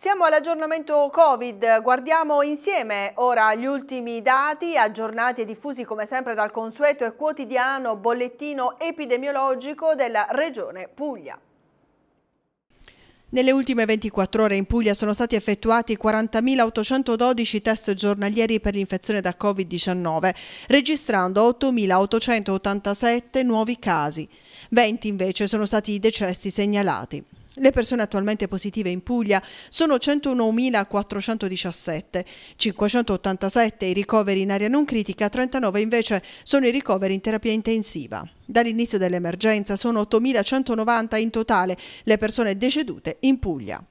Siamo all'aggiornamento Covid, guardiamo insieme ora gli ultimi dati aggiornati e diffusi come sempre dal consueto e quotidiano bollettino epidemiologico della Regione Puglia. Nelle ultime 24 ore in Puglia sono stati effettuati 40.812 test giornalieri per l'infezione da Covid-19, registrando 8.887 nuovi casi. 20 invece sono stati i decessi segnalati. Le persone attualmente positive in Puglia sono 101.417, 587 i ricoveri in area non critica, 39 invece sono i ricoveri in terapia intensiva. Dall'inizio dell'emergenza sono 8.190 in totale le persone decedute in Puglia.